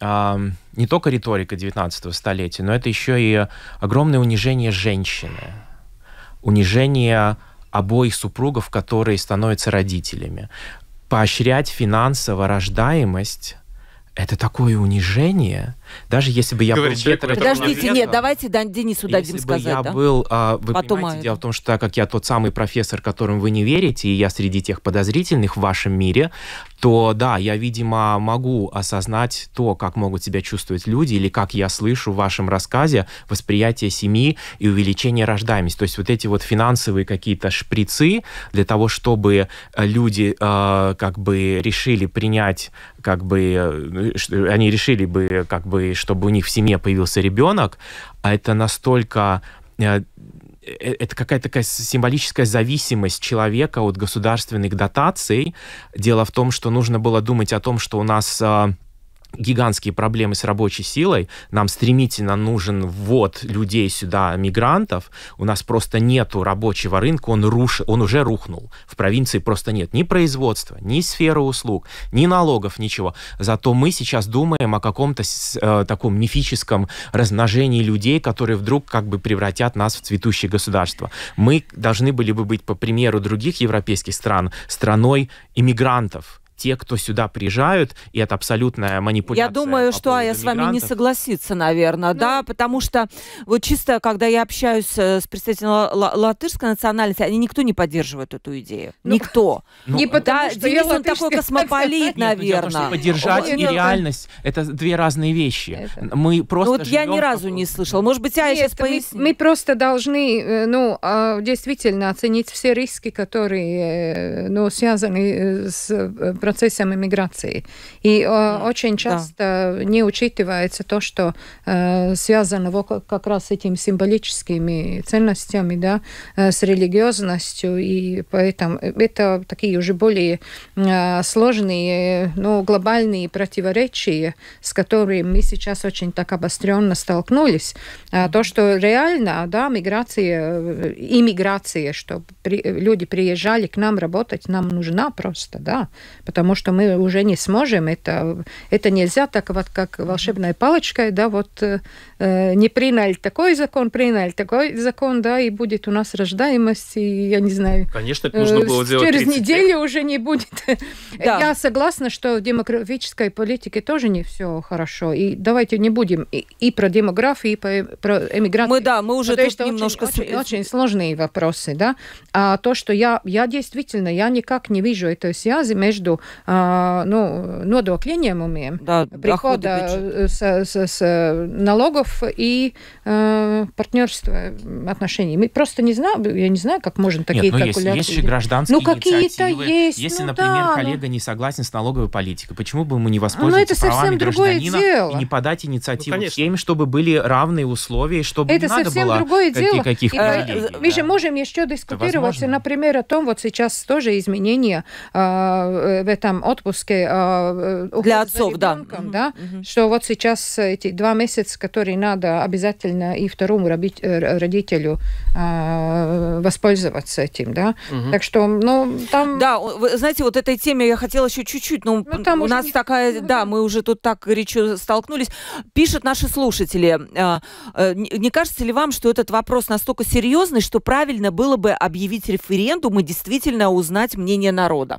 А, не только риторика 19 столетия, но это еще и огромное унижение женщины, унижение обоих супругов, которые становятся родителями. Поощрять финансово рождаемость – это такое унижение – даже если бы я Говорит был человек, Подождите, нет, давайте давайте Денису если дадим сказать. Если бы я да? был, а, вы Потом понимаете, а дело в том, что так как я тот самый профессор, которым вы не верите, и я среди тех подозрительных в вашем мире, то да, я, видимо, могу осознать то, как могут себя чувствовать люди, или как я слышу в вашем рассказе восприятие семьи и увеличение рождаемости. То есть вот эти вот финансовые какие-то шприцы для того, чтобы э, люди э, как бы решили принять, как бы, э, э, они решили бы как бы чтобы, чтобы у них в семье появился ребенок, а это настолько э, э, это какая-то такая символическая зависимость человека от государственных дотаций. Дело в том, что нужно было думать о том, что у нас а, гигантские проблемы с рабочей силой, нам стремительно нужен ввод людей сюда, мигрантов, у нас просто нету рабочего рынка, он, руш... он уже рухнул. В провинции просто нет ни производства, ни сферы услуг, ни налогов, ничего. Зато мы сейчас думаем о каком-то э, таком мифическом размножении людей, которые вдруг как бы превратят нас в цветущее государство. Мы должны были бы быть, по примеру других европейских стран, страной иммигрантов, те, кто сюда приезжают, и это абсолютная манипуляция. Я думаю, по что а я с вами не согласиться, наверное, ну. да, потому что вот чисто, когда я общаюсь э, с представителями латышской национальности, они никто не поддерживает эту идею. Ну, никто. Ну, не ну. потому, да, что он такой космополит, ну, наверное. поддержать Ой, и ну, реальность — это две разные вещи. Мы просто вот я ни разу не слышал. Может быть, я Нет, сейчас поясню. мы просто должны, э, ну, а, действительно оценить все риски, которые, э, ну, связаны с процессом иммиграции. И э, да, очень часто да. не учитывается то, что э, связано вот как раз с этими символическими ценностями, да, э, с религиозностью, и поэтому это такие уже более э, сложные, но глобальные противоречия, с которыми мы сейчас очень так обостренно столкнулись. А то, что реально, да, миграция, э, иммиграция, что при, люди приезжали к нам работать, нам нужна просто, да, потому потому что мы уже не сможем. Это, это нельзя так вот, как волшебной палочкой, да, вот э, э не приняли такой закон, приняли такой закон, да, и будет у нас рождаемость, и я не знаю. Конечно, нужно э, было сделать Через 30 неделю лет. уже не будет. Да. Я согласна, что в демографической политике тоже не все хорошо. И давайте не будем и, и про демографию, и про эмиграцию. Мы, да, мы уже Потому что немножко... Очень, очень, очень сложные вопросы, да. А то, что я, я действительно, я никак не вижу этой связи между nu, nodokļu ieņēmumiem, да, прихода с, с, с э, налогов и э, партнерства отношений. Мы просто не знаем, я не знаю, как можно такие Нет, ну, но калькуляции. Есть, есть же гражданские ну, какие-то есть. Если, ну, например, да, ну. коллега ну... не согласен с налоговой политикой, почему бы ему не ну, воспользоваться это правами совсем другое дело. и не подать инициативу ну, всем, чтобы были равные условия, чтобы это не надо было другое дело. каких э, э, а, Мы да. же можем еще дискутировать, например, о том, вот сейчас тоже изменения а, э, этом отпуске а, э, для отцов, ребенком, да, да угу. что вот сейчас эти два месяца, которые надо обязательно и второму э, родителю э, воспользоваться этим, да. Угу. Так что, ну там. Да, вы, знаете, вот этой теме я хотела еще чуть-чуть, но ну, там у нас не... такая, ну, да, мы уже тут так горячо столкнулись. Пишут наши слушатели, а, э, не кажется ли вам, что этот вопрос настолько серьезный, что правильно было бы объявить референдум и действительно узнать мнение народа?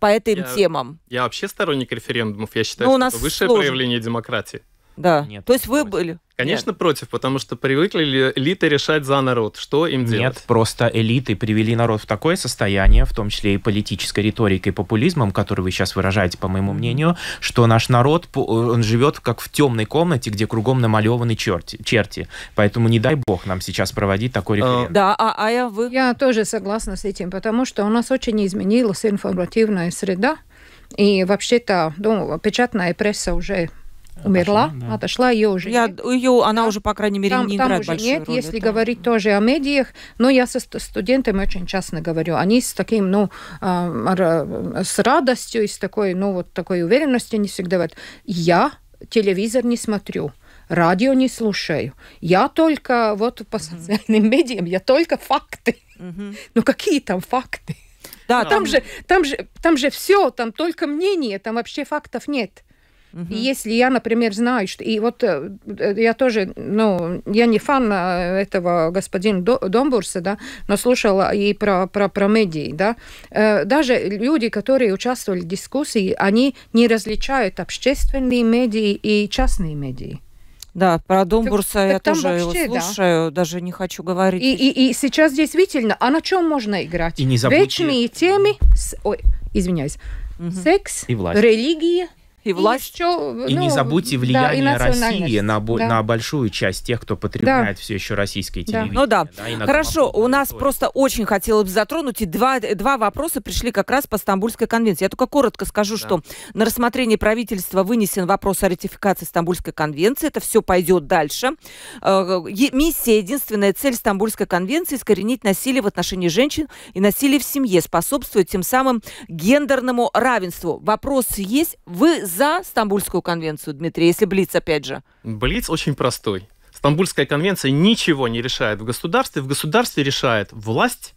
по этим я, темам? Я вообще сторонник референдумов. Я считаю, ну, что это высшее сложно. проявление демократии. Да. Нет, То есть вы были... Конечно, Нет. против, потому что привыкли элиты решать за народ, что им делать. Нет, просто элиты привели народ в такое состояние, в том числе и политической риторикой, популизмом, который вы сейчас выражаете, по моему мнению, что наш народ, он живет как в темной комнате, где кругом намалеваны черти. черти. Поэтому не дай бог нам сейчас проводить такой а. референдум. Да, а, а я вы? Я тоже согласна с этим, потому что у нас очень изменилась информативная среда, и вообще-то ну, печатная пресса уже Умерла, отошла, да. отошла ее уже. Я, Ее, она да. уже, по крайней мере, там, не играет там уже нет, роль, если это... говорить тоже о медиях, но я со студентами очень часто говорю, они с таким, ну, а, с радостью и с такой, ну, вот такой уверенностью не всегда говорят, я телевизор не смотрю, радио не слушаю, я только вот по социальным медиям, я только факты. ну, какие там факты? Да, там, там же, там же, там же все, там только мнение, там вообще фактов нет. Угу. если я, например, знаю, что... И вот э, э, я тоже, ну, я не фан э, этого господина Домбурса, да, но слушала и про, про, про медии, да. Даже люди, которые участвовали в дискуссии, они не различают общественные медии и частные медии. Да, про Домбурса так, я так тоже вообще, его слушаю, да. даже не хочу говорить. И, и, и сейчас действительно, а на чем можно играть? И не забудьте... Вечные темы, с... ой, извиняюсь, угу. секс, и власть. религия и власть. И, еще, и не ну, забудьте влияние да, России на, да. на большую часть тех, кто потребляет да. все еще российское телевидение. Да. Ну да, да хорошо, у нас стоит. просто очень хотелось бы затронуть, и два, два вопроса пришли как раз по Стамбульской конвенции. Я только коротко скажу, да. что на рассмотрение правительства вынесен вопрос о ратификации Стамбульской конвенции, это все пойдет дальше. Э, миссия, единственная цель Стамбульской конвенции – искоренить насилие в отношении женщин и насилие в семье, способствует тем самым гендерному равенству. Вопрос есть, вы за Стамбульскую конвенцию, Дмитрий, если Блиц опять же? Блиц очень простой. Стамбульская конвенция ничего не решает в государстве. В государстве решает власть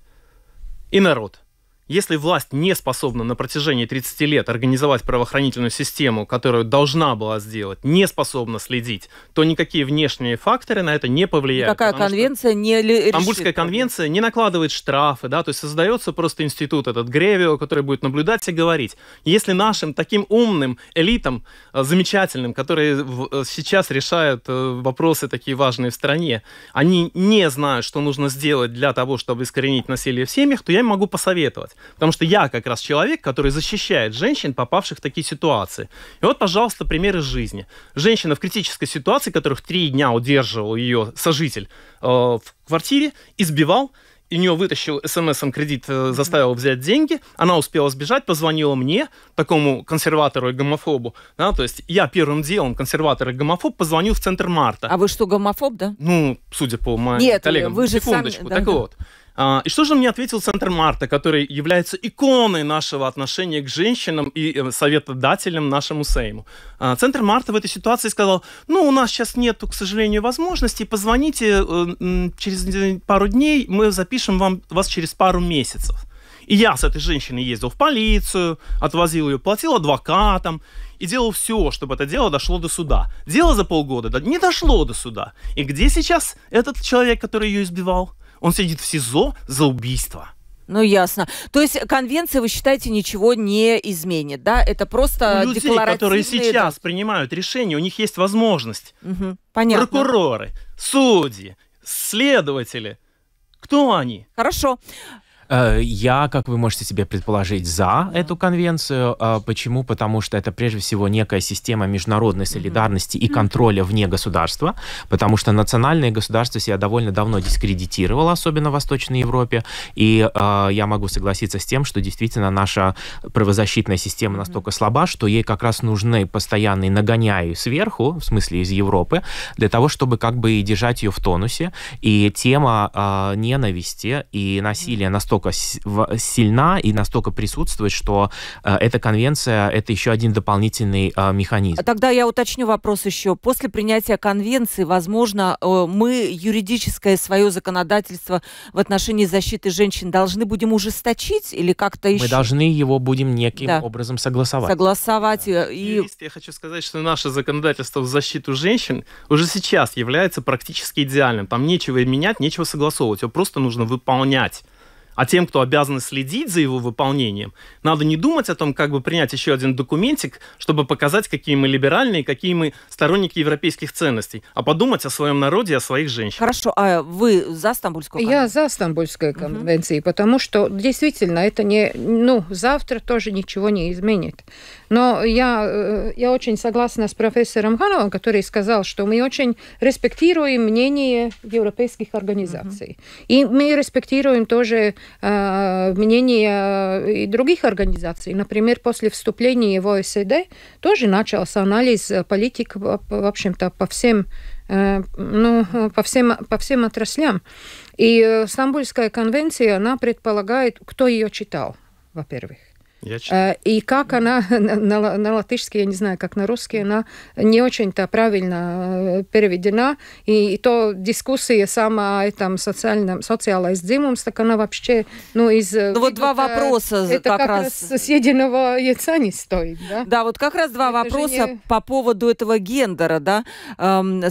и народ. Если власть не способна на протяжении 30 лет организовать правоохранительную систему, которую должна была сделать, не способна следить, то никакие внешние факторы на это не повлияют. Какая конвенция не решит? Стамбульская конвенция не накладывает штрафы, да, то есть создается просто институт этот Гревио, который будет наблюдать и говорить. Если нашим таким умным элитам, э, замечательным, которые э, сейчас решают э, вопросы такие важные в стране, они не знают, что нужно сделать для того, чтобы искоренить насилие в семьях, то я им могу посоветовать есть. Потому что я как раз человек, который защищает женщин, попавших в такие ситуации. И вот, пожалуйста, пример из жизни. Женщина в критической ситуации, которых три дня удерживал ее сожитель э, в квартире, избивал, и у нее вытащил смс-ом кредит, э, заставил взять деньги, она успела сбежать, позвонила мне, такому консерватору и гомофобу, да, то есть я первым делом, консерватор и гомофоб, позвонил в Центр Марта. А вы что, гомофоб, да? Ну, судя по моим Нет, коллегам, вы же секундочку, сами... Да, так да. вот. А, и что же мне ответил Центр Марта, который является иконой нашего отношения к женщинам и э, советодателем нашему Сейму? А, центр Марта в этой ситуации сказал, ну, у нас сейчас нет, к сожалению, возможности, позвоните э, через пару дней, мы запишем вам, вас через пару месяцев. И я с этой женщиной ездил в полицию, отвозил ее, платил адвокатам и делал все, чтобы это дело дошло до суда. Дело за полгода не дошло до суда. И где сейчас этот человек, который ее избивал? Он сидит в СИЗО за убийство. Ну, ясно. То есть конвенция, вы считаете, ничего не изменит, да? Это просто У людей, декларативные... которые сейчас принимают решения, у них есть возможность. Угу, понятно. Прокуроры, судьи, следователи. Кто они? Хорошо. Э, я, как вы можете себе предположить, за эту конвенцию. Э, почему? Потому что это прежде всего некая система международной солидарности и контроля вне государства, потому что национальные государства себя довольно давно дискредитировало, особенно в Восточной Европе. И э, я могу согласиться с тем, что действительно наша правозащитная система настолько слаба, что ей как раз нужны постоянные нагоняи сверху, в смысле из Европы, для того, чтобы как бы и держать ее в тонусе. И тема ненависти и насилия настолько настолько сильна и настолько присутствует, что э, эта конвенция это еще один дополнительный э, механизм. Тогда я уточню вопрос еще. После принятия конвенции, возможно, э, мы юридическое свое законодательство в отношении защиты женщин должны будем ужесточить или как-то еще? Мы должны его будем неким да. образом согласовать. Согласовать. Да. И... я хочу сказать, что наше законодательство в защиту женщин уже сейчас является практически идеальным. Там нечего менять, нечего согласовывать. Его просто нужно выполнять. А тем, кто обязан следить за его выполнением, надо не думать о том, как бы принять еще один документик, чтобы показать, какие мы либеральные, какие мы сторонники европейских ценностей, а подумать о своем народе, о своих женщинах. Хорошо, а вы за Стамбульскую конвенцию? Я за Стамбульскую конвенцию, угу. потому что действительно это не... Ну, завтра тоже ничего не изменит. Но я, э, я очень согласна с профессором Хановым, который сказал, что мы очень респектируем мнение европейских организаций. Угу. И мы респектируем тоже Э, мнение э, и других организаций. Например, после вступления в ОСД тоже начался анализ э, политик, в общем-то, по всем ну, по всем, по всем отраслям. И Стамбульская конвенция, она предполагает, кто ее читал, во-первых. Э, и как она на, на, на латышский, я не знаю, как на русский, она не очень-то правильно э, переведена. И, и то дискуссия сама этом социальном, социалais dzimums, так она вообще, ну, из... Э, ну, вот два вопроса это как, как раз... раз съеденного яйца не стоит, да? Да, вот как раз два это вопроса не... по поводу этого гендера, да. Эм,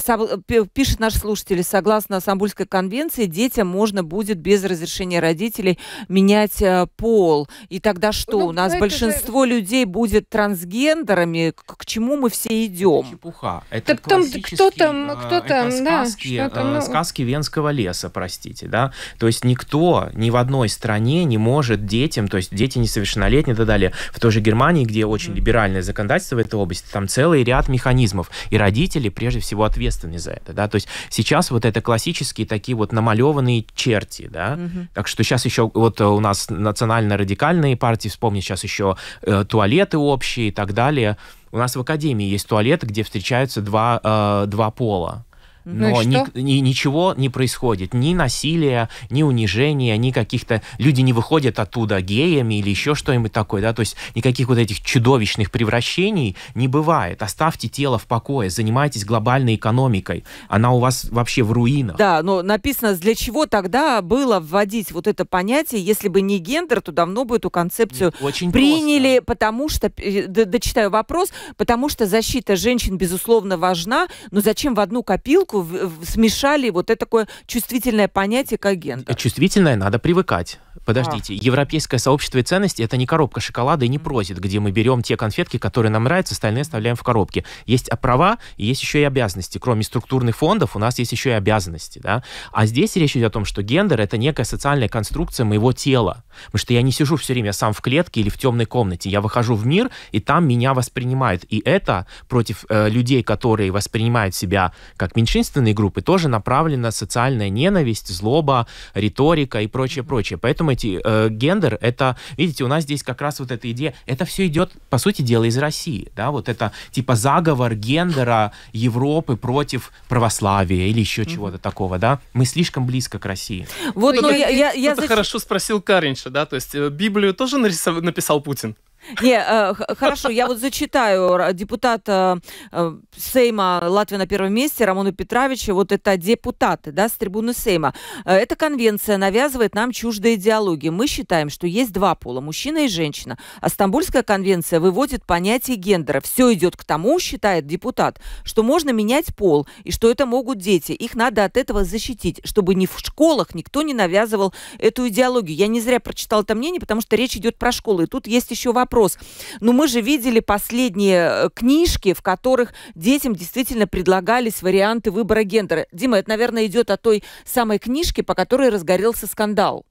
пишет наш слушатель, согласно Стамбульской конвенции, детям можно будет без разрешения родителей менять пол. И тогда что? Ну, у нас нас ну, большинство же... людей будет трансгендерами, к, к чему мы все идем. Чепуха. Это так там, кто там, ну, а, кто там, это сказки, да, там, а, ну... сказки Венского леса, простите, да. То есть никто ни в одной стране не может детям, то есть дети несовершеннолетние и так далее. В той же Германии, где очень mm. либеральное законодательство в этой области, там целый ряд механизмов. И родители, прежде всего, ответственны за это, да. То есть сейчас вот это классические такие вот намалеванные черти, да. Mm-hmm. Так что сейчас еще вот у нас национально-радикальные партии, вспомнить сейчас еще э, туалеты общие и так далее. У нас в академии есть туалет, где встречаются два, э, два пола но ну и ни, ни, ничего не происходит. Ни насилия, ни унижения, ни каких-то... Люди не выходят оттуда геями или еще что-нибудь такое, да, то есть никаких вот этих чудовищных превращений не бывает. Оставьте тело в покое, занимайтесь глобальной экономикой. Она у вас вообще в руинах. Да, но написано, для чего тогда было вводить вот это понятие, если бы не гендер, то давно бы эту концепцию Очень приняли, просто. потому что, э, дочитаю вопрос, потому что защита женщин, безусловно, важна, но зачем в одну копилку линейку смешали вот это такое чувствительное понятие к гендер. Э, чувствительное надо привыкать. Подождите, а. европейское сообщество и ценности это не коробка шоколада и не прозит, где мы берем те конфетки, которые нам нравятся, остальные оставляем в коробке. Есть а права и есть еще и обязанности. Кроме структурных фондов у нас есть еще и обязанности. Да? А здесь речь идет о том, что гендер это некая социальная конструкция моего тела. Потому что я не сижу все время сам в клетке или в темной комнате. Я выхожу в мир, и там меня воспринимают. И это против э, людей, которые воспринимают себя как меньшинство, воинственной группы тоже направлена социальная ненависть, злоба, риторика и прочее, прочее. Поэтому эти э, гендер, это, видите, у нас здесь как раз вот эта идея, это все идет, по сути дела, из России, да, вот это типа заговор гендера Европы против православия или еще mm-hmm. чего-то такого, да. Мы слишком близко к России. Вот, ну, я, я, я, я... Ну, хорошо спросил Каринша, да, то есть э, Библию тоже нарисов... написал Путин. Не, э, хорошо, я вот зачитаю депутата э, Сейма Латвии на первом месте Рамона Петровича. Вот это депутаты, да, с трибуны Сейма. Э, Эта конвенция навязывает нам чуждые идеологии. Мы считаем, что есть два пола, мужчина и женщина. А Стамбульская конвенция выводит понятие гендера. Все идет к тому, считает депутат, что можно менять пол и что это могут дети. Их надо от этого защитить, чтобы ни в школах никто не навязывал эту идеологию. Я не зря прочитала это мнение, потому что речь идет про школы. И тут есть еще вопрос вопрос. Но ну, мы же видели последние э, книжки, в которых детям действительно предлагались варианты выбора гендера. Дима, это, наверное, идет о той самой книжке, по которой разгорелся скандал.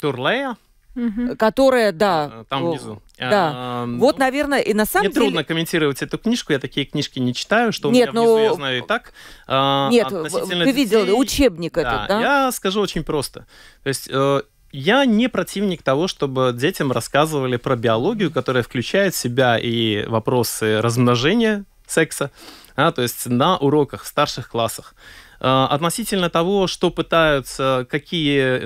Турлея? Угу. Э, которая, да. Э, там внизу. Да. А, вот, ну, наверное, и на самом мне деле... трудно комментировать эту книжку, я такие книжки не читаю, что Нет, у меня ну... внизу, я ну, знаю и так. Нет, Относительно ты детей... видел учебник да, этот, да? Я скажу очень просто. То есть я не противник того, чтобы детям рассказывали про биологию, которая включает в себя и вопросы размножения секса, а, то есть на уроках в старших классах. А, относительно того, что пытаются, какие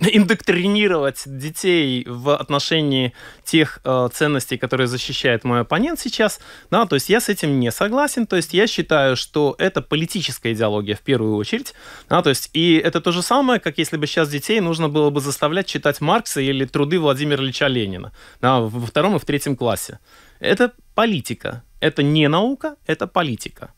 индоктринировать детей в отношении тех э, ценностей, которые защищает мой оппонент сейчас, да, то есть я с этим не согласен, то есть я считаю, что это политическая идеология в первую очередь, да, то есть и это то же самое, как если бы сейчас детей нужно было бы заставлять читать Маркса или труды Владимира Ильича Ленина, да, во втором и в третьем классе. Это политика, это не наука, это политика.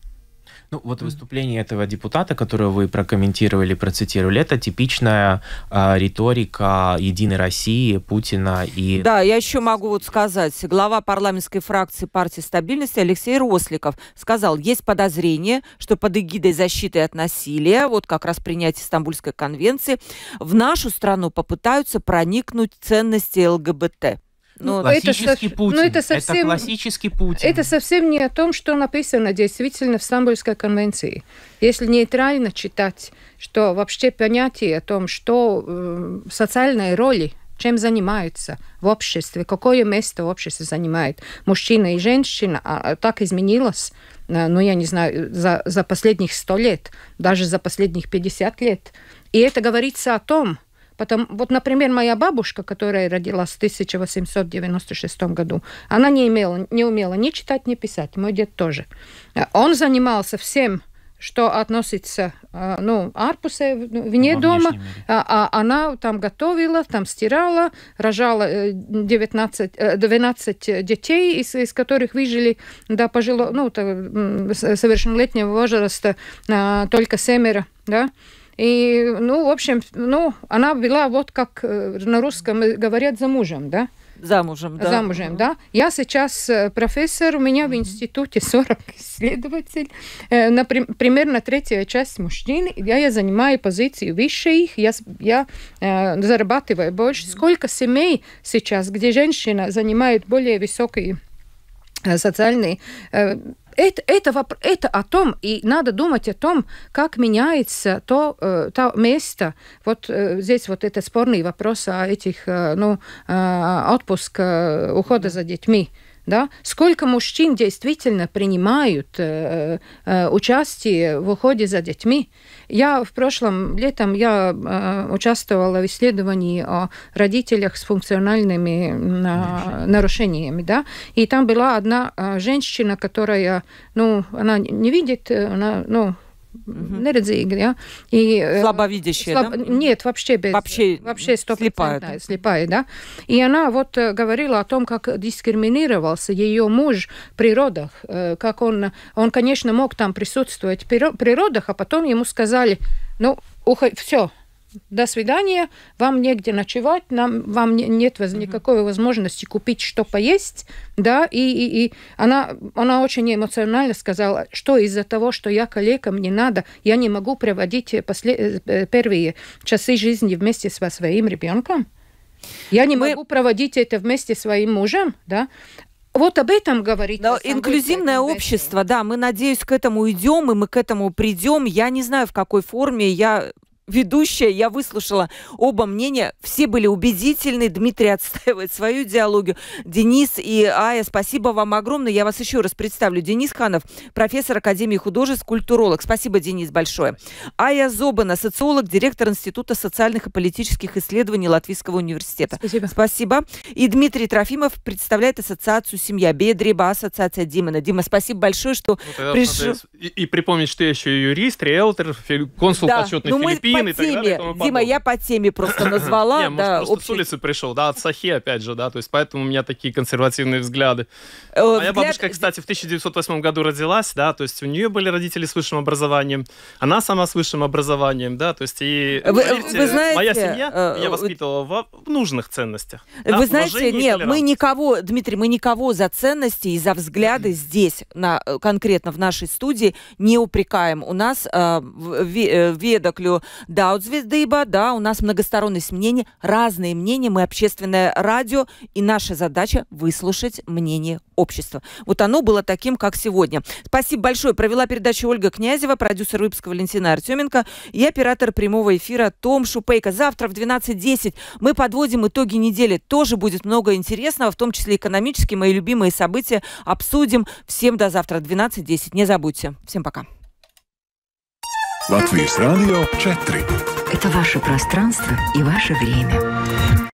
Ну, вот выступление этого депутата, которое вы прокомментировали, процитировали, это типичная э, риторика Единой России, Путина и... Да, я еще могу вот сказать, глава парламентской фракции партии стабильности Алексей Росликов сказал, есть подозрение, что под эгидой защиты от насилия, вот как раз принятие Стамбульской конвенции, в нашу страну попытаются проникнуть ценности ЛГБТ. Ну, классический это, Путин. Ну, это, ну, совсем, это классический Путин. Это совсем не о том, что написано действительно в Стамбульской конвенции. Если нейтрально читать, что вообще понятие о том, что э, социальной роли чем занимаются в обществе, какое место в обществе занимает мужчина и женщина, а, а так изменилось, э, ну, я не знаю, за, за последних сто лет, даже за последних 50 лет. И это говорится о том, Потом, вот, например, моя бабушка, которая родилась в 1896 году, она не, имела, не умела ни читать, ни писать. Мой дед тоже. Э, он занимался всем, что относится, э, ну, Арпусе ну, вне Во дома, а, а, она там готовила, там стирала, рожала 19, э, 12 детей, из, из которых выжили до пожилого ну, совершеннолетнего возраста только семеро, да, и, ну, в общем, ну, она была вот как э, на русском говорят за мужем, да? Замужем, да. Замужем, да. Я сейчас э, профессор, у меня в институте 40 исследователей, э, на, примерно третья часть мужчин. Я, я занимаю позицию выше их, я, я э, зарабатываю больше. Сколько семей сейчас, где женщина занимает более высокие социальные это, это, это о том, и надо думать о том, как меняется то, э, то место. Вот э, здесь вот это спорный вопрос о этих, э, ну, отпуск ухода за детьми. Да? Сколько мужчин действительно принимают э, э, участие в уходе за детьми? Я в прошлом летом я э, участвовала в исследовании о родителях с функциональными на, нарушениями. Да? И там была одна э, женщина, которая, ну, она не видит, э, она, ну, угу. нерedzīgi, да? И, э, Слабовидящие, слаб... да? Нет, вообще без... Вообще, вообще 100%, слепая. Да, слепая, да. И она вот э, говорила о том, как дискриминировался ее муж при родах, э, как он... Он, конечно, мог там присутствовать при родах, а потом ему сказали, ну, ухо... все, до свидания, вам негде ночевать, нам, вам не, нет воз, никакой возможности купить что поесть, да, и, и, и она, она очень эмоционально сказала, что из-за того, что я коллега, мне надо, я не могу проводить э, после, э, первые часы жизни вместе со своим ребенком. Я не Мы... могу проводить это вместе с своим мужем, да. Вот об этом говорить. Но инклюзивное общество, да, мы, надеюсь, к этому идем, и мы к этому придем. Я не знаю, в какой форме, я ведущая, я выслушала оба мнения. Все были убедительны. Дмитрий отстаивает свою идеологию. Денис и Ая, спасибо вам огромное. Я вас еще раз представлю. Денис Ханов, профессор Академии художеств, культуролог. Спасибо, Денис, большое. Ая Зобана, социолог, директор Института социальных и политических исследований Латвийского университета. Спасибо. Спасибо. И Дмитрий Трофимов представляет ассоциацию «Семья». Бедреба, ассоциация Димана. Дима, спасибо большое, что ну, пришел. И, и припомнить, что я еще юрист, риэлтор, консул да. почетных ну, Филиппин по теме. Далее, Дима, я по теме просто назвала. Не, да, может, просто с улицы пришел, да, от Сахи, опять же, да, то есть поэтому у меня такие консервативные взгляды. Э, моя бабушка, кстати, в 1908 году родилась, да, то есть у нее были родители с высшим образованием, она сама с высшим образованием, да, то есть и, вы, поверьте, вы знаете, моя семья, э, я воспитывала в нужных ценностях. Вы да, знаете, не, мы никого, Дмитрий, мы никого за ценности и за взгляды здесь, на, э, конкретно в нашей студии, не упрекаем. У нас э, Ведоклю да, вот звездыба, да, у нас многосторонность мнений, разные мнения, мы общественное радио, и наша задача выслушать мнение общества. Вот оно было таким, как сегодня. Спасибо большое. Провела передачу Ольга Князева, продюсер выпуска Валентина Артеменко и оператор прямого эфира Том Шупейко. Завтра в 12.10 мы подводим итоги недели. Тоже будет много интересного, в том числе экономические, мои любимые события. Обсудим. Всем до завтра 12.10. Не забудьте. Всем пока. Латвийс Радио 4. Это ваше пространство и ваше время.